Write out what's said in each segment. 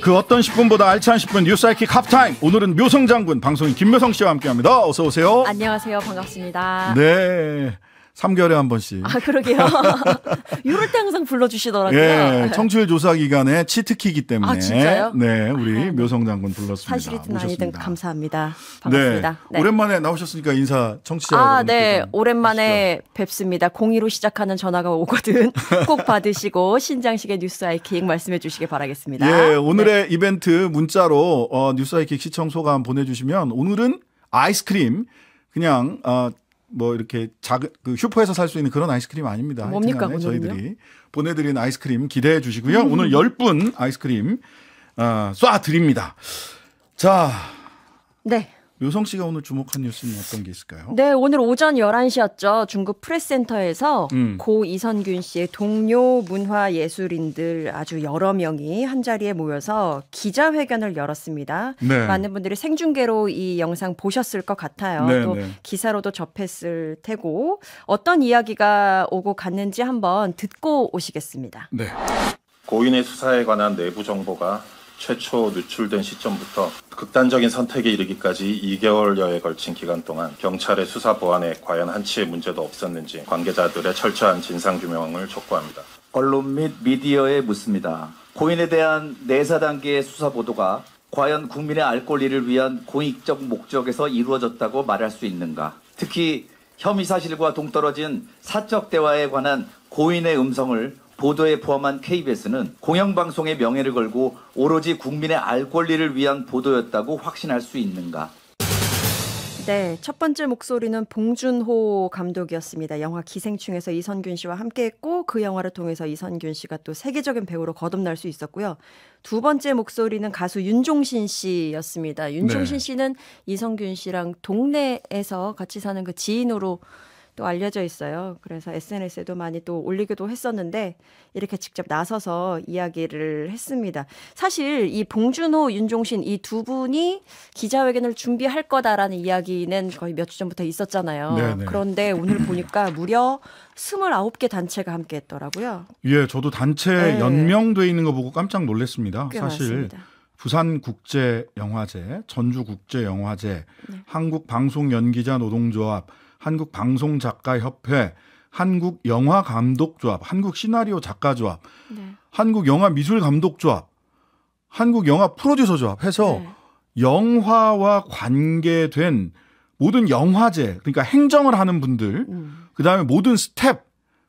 그 어떤 10분보다 알찬 10분 뉴스 하이킥 합타임 오늘은 묘성 장군 방송인 김묘성 씨와 함께합니다. 어서 오세요. 안녕하세요. 반갑습니다. 네. 3개월에 한 번씩. 아, 그러게요. 이럴 때 항상 불러주시더라고요. 예, 청취율 조사 기간에 치트키기 때문에. 아, 진짜요? 네, 우리 아, 네. 묘성 장군 불렀습니다. 사실이든 아니든 감사합니다. 네, 반갑습니다. 네, 네. 오랜만에 나오셨으니까 인사 청취자 아, 네. 오랜만에 하시죠. 뵙습니다. 공의로 시작하는 전화가 오거든. 꼭 받으시고 신장식의 뉴스 아이킥 말씀해 주시길 바라겠습니다. 예, 오늘의 네. 이벤트 문자로 어, 뉴스 아이킥 시청 소감 보내주시면 오늘은 아이스크림 그냥 어, 뭐 이렇게 작은 그 슈퍼에서 살 수 있는 그런 아이스크림 아닙니다. 뭡니까 저희들이 보내드린 아이스크림 기대해 주시고요. 음. 오늘 10분 아이스크림 어, 아, 쏴 드립니다. 자, 네. 요성 씨가 오늘 주목한 뉴스는 어떤 게 있을까요? 네, 오늘 오전 11시였죠. 중국 프레스센터에서 음. 고 이선균 씨의 동료 문화 예술인들 아주 여러 명이 한자리에 모여서 기자회견을 열었습니다. 네. 많은 분들이 생중계로 이 영상 보셨을 것 같아요. 네, 또 네. 기사로도 접했을 테고 어떤 이야기가 오고 갔는지 한번 듣고 오시겠습니다. 네. 고인의 수사에 관한 내부 정보가 최초 누출된 시점부터 극단적인 선택에 이르기까지 2개월여에 걸친 기간 동안 경찰의 수사 보안에 과연 한치의 문제도 없었는지 관계자들의 철저한 진상규명을 촉구합니다. 언론 및 미디어에 묻습니다. 고인에 대한 내사 단계의 수사 보도가 과연 국민의 알 권리를 위한 공익적 목적에서 이루어졌다고 말할 수 있는가? 특히 혐의 사실과 동떨어진 사적 대화에 관한 고인의 음성을 보도에 포함한 KBS는 공영방송의 명예를 걸고 오로지 국민의 알 권리를 위한 보도였다고 확신할 수 있는가? 네, 첫 번째 목소리는 봉준호 감독이었습니다. 영화 기생충에서 이선균 씨와 함께했고 그 영화를 통해서 이선균 씨가 또 세계적인 배우로 거듭날 수 있었고요. 두 번째 목소리는 가수 윤종신 씨였습니다. 윤종신 네. 씨는 이선균 씨랑 동네에서 같이 사는 그 지인으로 또 알려져 있어요. 그래서 SNS에도 많이 또 올리기도 했었는데 이렇게 직접 나서서 이야기를 했습니다. 사실 이 봉준호, 윤종신 이 두 분이 기자회견을 준비할 거다라는 이야기는 거의 몇 주 전부터 있었잖아요. 네네. 네. 그런데 오늘 보니까 무려 29개 단체가 함께 했더라고요. 예, 저도 단체 네. 연명돼 있는 거 보고 깜짝 놀랐습니다. 사실 맞습니다. 부산 국제 영화제, 전주 국제 영화제, 네. 한국 방송 연기자 노동조합 한국 방송작가협회, 한국 영화 감독조합, 한국 시나리오 작가조합, 네. 한국 영화 미술 감독조합, 한국 영화 프로듀서 조합 해서 네. 영화와 관계된 모든 영화제, 그러니까 행정을 하는 분들, 음. 그 다음에 모든 스텝,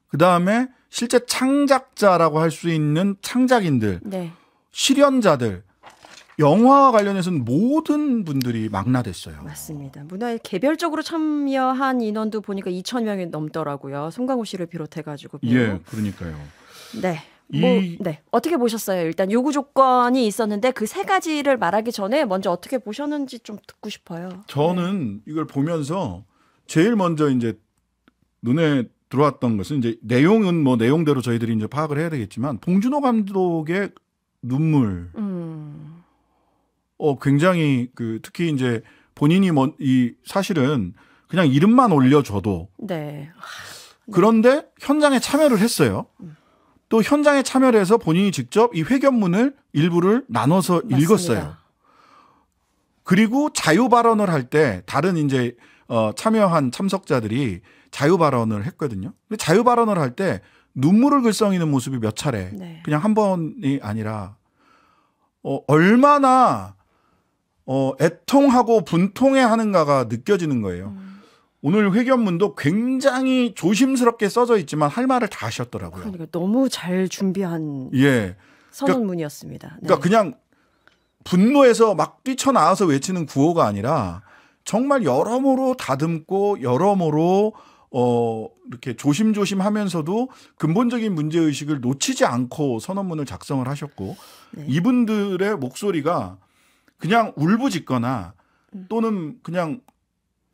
그 다음에 실제 창작자라고 할 수 있는 창작인들, 네. 실현자들, 영화와 관련해서는 모든 분들이 망라됐어요. 맞습니다. 문화에 개별적으로 참여한 인원도 보니까 2천 명이 넘더라고요. 송강호 씨를 비롯해 가지고. 예, 그러니까요. 네. 뭐, 네. 어떻게 보셨어요? 일단 요구 조건이 있었는데 그 세 가지를 말하기 전에 먼저 어떻게 보셨는지 좀 듣고 싶어요. 저는 네. 이걸 보면서 제일 먼저 이제 눈에 들어왔던 것은 이제 내용은 뭐 내용대로 저희들이 이제 파악을 해야 되겠지만 봉준호 감독의 눈물 음. 어 굉장히 그 특히 이제 본인이 뭐 이 사실은 그냥 이름만 올려줘도 네. 아, 그런데 현장에 참여를 했어요. 또 현장에 참여를 해서 본인이 직접 이 회견문을 일부를 나눠서 읽었어요. 그리고 자유 발언을 할 때 다른 이제 어 참여한 참석자들이 자유 발언을 했거든요. 근데 자유 발언을 할 때 눈물을 글썽이는 모습이 몇 차례 네. 그냥 한 번이 아니라 어 얼마나 어, 애통하고 분통해 하는가가 느껴지는 거예요. 음. 오늘 회견문도 굉장히 조심스럽게 써져 있지만 할 말을 다 하셨더라고요. 그러니까 너무 잘 준비한 예. 그러니까 선언문이었습니다. 네. 그러니까 그냥 분노에서 막 뛰쳐나와서 외치는 구호가 아니라 정말 여러모로 다듬고 여러모로 어 이렇게 조심조심 하면서도 근본적인 문제 의식을 놓치지 않고 선언문을 작성을 하셨고 네. 이분들의 목소리가 그냥 울부짖거나 음. 또는 그냥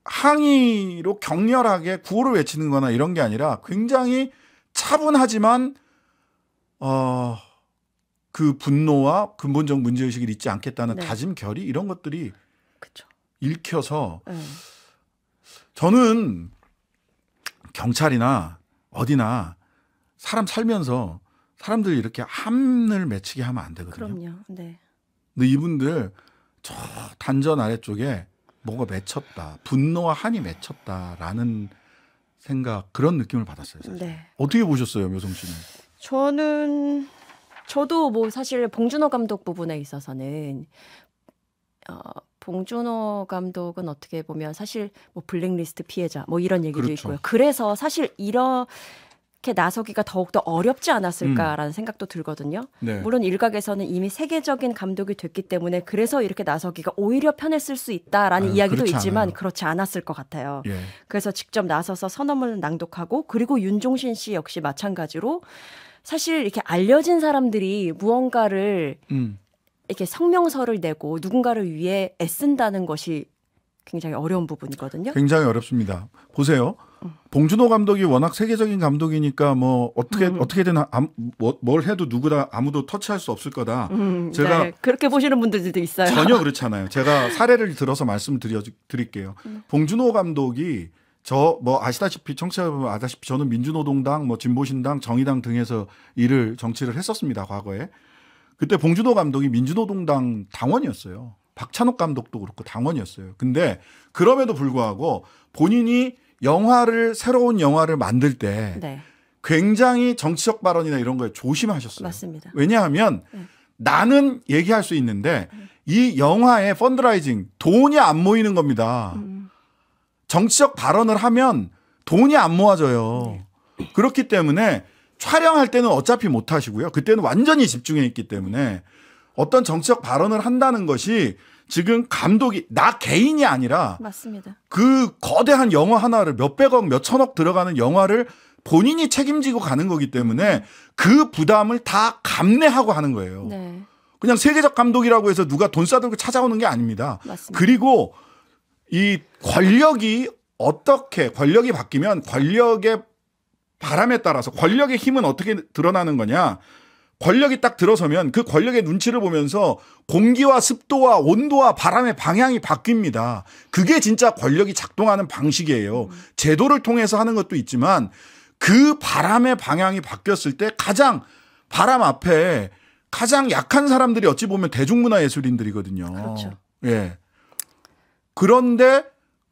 항의로 격렬하게 구호를 외치는 거나 이런 게 아니라 굉장히 차분하지만 어, 그 분노와 근본적 문제의식을 잊지 않겠다는 네. 다짐 결의 이런 것들이 그쵸. 읽혀서 네. 저는 경찰이나 어디나 사람 살면서 사람들 이렇게 함을 맺히게 하면 안 되거든요. 그럼요. 네. 근데 이분들 저 단전 아래쪽에 뭐가 맺혔다. 분노와 한이 맺혔다라는 생각 그런 느낌을 받았어요. 사실. 네. 어떻게 보셨어요, 묘성 씨는? 저는 저도 뭐 사실 봉준호 감독 부분에 있어서는 어, 봉준호 감독은 어떻게 보면 사실 뭐 블랙리스트 피해자 뭐 이런 얘기도 그렇죠. 있고요. 그래서 사실 이런 이렇게 나서기가 더욱더 어렵지 않았을까라는 음. 생각도 들거든요. 네. 물론 일각에서는 이미 세계적인 감독이 됐기 때문에 그래서 이렇게 나서기가 오히려 편했을 수 있다라는 아 이야기도 있지만 않아요. 그렇지 않았을 것 같아요. 예. 그래서 직접 나서서 선언문을 낭독하고 그리고 윤종신 씨 역시 마찬가지로 사실 이렇게 알려진 사람들이 무언가를 음. 이렇게 성명서를 내고 누군가를 위해 애쓴다는 것이 굉장히 어려운 부분이거든요. 굉장히 어렵습니다. 보세요. 봉준호 감독이 워낙 세계적인 감독이니까 뭐 어떻게 음. 어떻게든 암, 뭐, 뭘 해도 누구나 아무도 터치할 수 없을 거다. 음, 네. 제가 네. 그렇게 보시는 분들도 있어요. 전혀 그렇잖아요. 제가 사례를 들어서 말씀드려 드릴게요. 음. 봉준호 감독이 저 뭐 아시다시피 청취자분 아다시피 저는 민주노동당, 뭐 진보신당, 정의당 등에서 일을 정치를 했었습니다 과거에. 그때 봉준호 감독이 민주노동당 당원이었어요. 박찬욱 감독도 그렇고 당원이었어요. 근데 그럼에도 불구하고 본인이 영화를 새로운 영화를 만들 때 네. 굉장히 정치적 발언이나 이런 거에 조심하셨어요. 맞습니다. 왜냐하면 네. 나는 얘기할 수 있는데 음. 이 영화의 펀드라이징 돈이 안 모이는 겁니다. 음. 정치적 발언을 하면 돈이 안 모아져요. 네. 그렇기 때문에 촬영할 때는 어차피 못 하시고요. 그때는 완전히 집중해 있기 때문에 어떤 정치적 발언을 한다는 것이 지금 감독이 나 개인이 아니라 맞습니다. 그 거대한 영화 하나를 몇백억 몇천억 들어가는 영화를 본인이 책임지고 가는 거기 때문에 그 부담을 다 감내하고 하는 거예요. 네. 그냥 세계적 감독이라고 해서 누가 돈 싸들고 찾아오는 게 아닙니다. 맞습니다. 그리고 이 권력이 어떻게 권력이 바뀌면 권력의 바람에 따라서 권력의 힘은 어떻게 드러나는 거냐 권력이 딱 들어서면 그 권력의 눈치를 보면서 공기와 습도와 온도와 바람의 방향이 바뀝니다. 그게 진짜 권력이 작동하는 방식이에요. 음. 제도를 통해서 하는 것도 있지만 그 바람의 방향이 바뀌었을 때 가장 바람 앞에 가장 약한 사람들이 어찌 보면 대중문화 예술인들이거든요. 그렇죠. 예. 그런데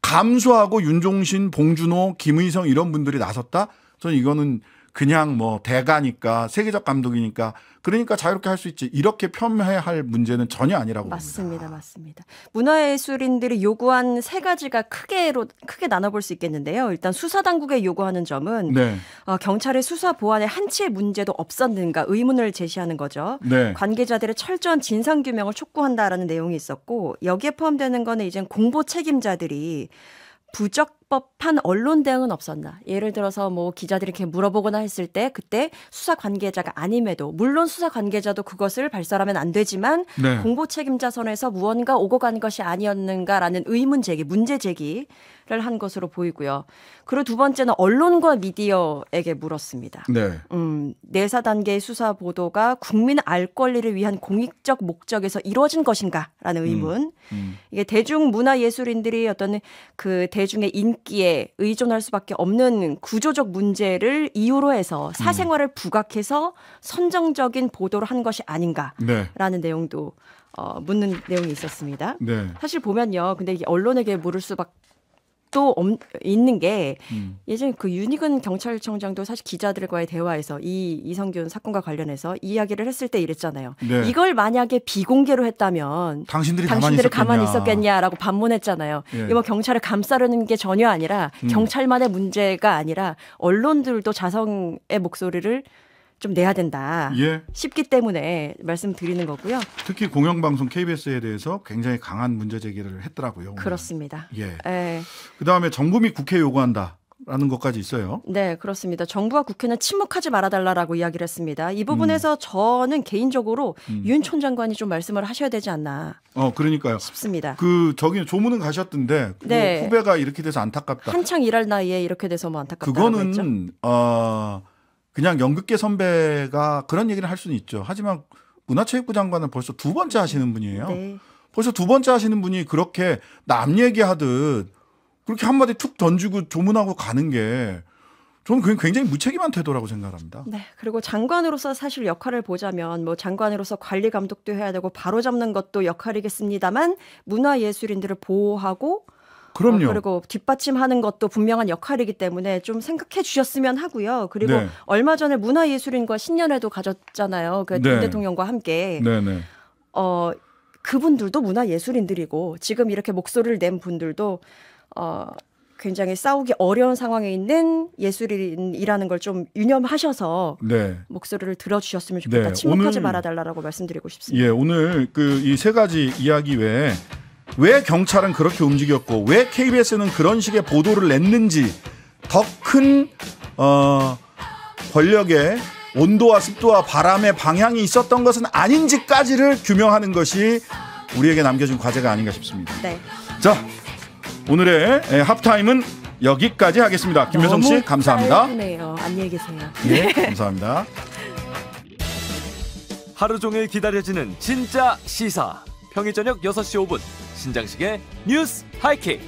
감수하고 윤종신, 봉준호, 김의성 이런 분들이 나섰다? 저는 이거는 그냥 뭐 대가니까 세계적 감독이니까 그러니까 자유롭게 할 수 있지 이렇게 폄훼할 문제는 전혀 아니라고 맞습니다, 봅니다. 맞습니다. 문화예술인들이 요구한 세 가지가 크게로 크게 나눠볼 수 있겠는데요. 일단 수사 당국에 요구하는 점은 네. 어, 경찰의 수사 보완에 한치의 문제도 없었는가 의문을 제시하는 거죠. 네. 관계자들의 철저한 진상 규명을 촉구한다라는 내용이 있었고 여기에 포함되는 거는 이제 공보 책임자들이 부적 법한 언론 대응은 없었나? 예를 들어서 뭐 기자들이 이렇게 물어보거나 했을 때 그때 수사 관계자가 아님에도 물론 수사 관계자도 그것을 발설하면 안 되지만 네. 공보 책임자 선에서 무언가 오고 간 것이 아니었는가라는 의문 제기, 문제 제기를 한 것으로 보이고요. 그리고 두 번째는 언론과 미디어에게 물었습니다. 네. 음, 내사 단계의 수사 보도가 국민 알 권리를 위한 공익적 목적에서 이루어진 것인가라는 음, 의문. 음, 음. 이게 대중 문화 예술인들이 어떤 그 대중의 인 인기에 의존할 수밖에 없는 구조적 문제를 이유로 해서 음. 사생활을 부각해서 선정적인 보도를 한 것이 아닌가라는 네. 내용도 어, 묻는 내용이 있었습니다. 네. 사실 보면요, 근데 이게 언론에게 물을 수밖에 또 엄, 있는 게 음. 예전에 그 윤희근 경찰청장도 사실 기자들과의 대화에서 이 이성균 사건과 관련해서 이야기를 했을 때 이랬잖아요. 네. 이걸 만약에 비공개로 했다면 당신들이, 당신들을 가만히, 있었겠냐. 라고 반문했잖아요. 예. 이거 뭐 경찰을 감싸려는 게 전혀 아니라 음. 경찰만의 문제가 아니라 언론들도 자성의 목소리를 좀 내야 된다. 예. 쉽기 때문에 말씀드리는 거고요. 특히 공영방송 KBS에 대해서 굉장히 강한 문제 제기를 했더라고요. 오늘. 그렇습니다. 예. 예. 그다음에 정부 및 국회 요구한다. 라는 것까지 있어요. 네, 그렇습니다. 정부와 국회는 침묵하지 말아달라라고 이야기를 했습니다. 이 음. 부분에서 음. 저는 개인적으로 음. 윤촌 장관이 좀 말씀을 하셔야 되지 않나. 어, 그러니까요. 싶습니다. 그 저기 조문은 가셨던데 네. 후배가 이렇게 돼서 안타깝다. 한창 일할 나이에 이렇게 돼서 뭐 안타깝다. 그거는 아. 그냥 연극계 선배가 그런 얘기를 할 수는 있죠. 하지만 문화체육부 장관은 벌써 두 번째 하시는 분이에요. 네. 벌써 두 번째 하시는 분이 그렇게 남 얘기하듯 그렇게 한마디 툭 던지고 조문하고 가는 게 저는 굉장히 무책임한 태도라고 생각합니다. 네, 그리고 장관으로서 사실 역할을 보자면 뭐 장관으로서 관리 감독도 해야 되고 바로 잡는 것도 역할이겠습니다만 문화예술인들을 보호하고 그럼요. 어, 그리고 뒷받침하는 것도 분명한 역할이기 때문에 좀 생각해 주셨으면 하고요. 그리고 네. 얼마 전에 문화예술인과 신년회도 가졌잖아요. 그 네. 대통령과 함께. 네네. 어 그분들도 문화예술인들이고 지금 이렇게 목소리를 낸 분들도 어 굉장히 싸우기 어려운 상황에 있는 예술인이라는 걸 좀 유념하셔서 네. 목소리를 들어주셨으면 좋겠다. 네. 침묵하지 오늘, 말아달라고 말씀드리고 싶습니다. 예, 오늘 그 이 세 가지 이야기 외에 왜 경찰은 그렇게 움직였고 왜 KBS는 그런 식의 보도를 냈는지 더큰 어, 권력의 온도와 습도와 바람의 방향이 있었던 것은 아닌지까지를 규명하는 것이 우리에게 남겨진 과제가 아닌가 싶습니다. 네. 자, 오늘의 합타임은 예, 여기까지 하겠습니다. 김효성 씨, 감사합니다. 짧네요. 안녕히 계세요. 예, 네. 감사합니다. 하루 종일 기다려지는 진짜 시사. 평일 저녁 6시 5분 신장식의 뉴스 하이킥.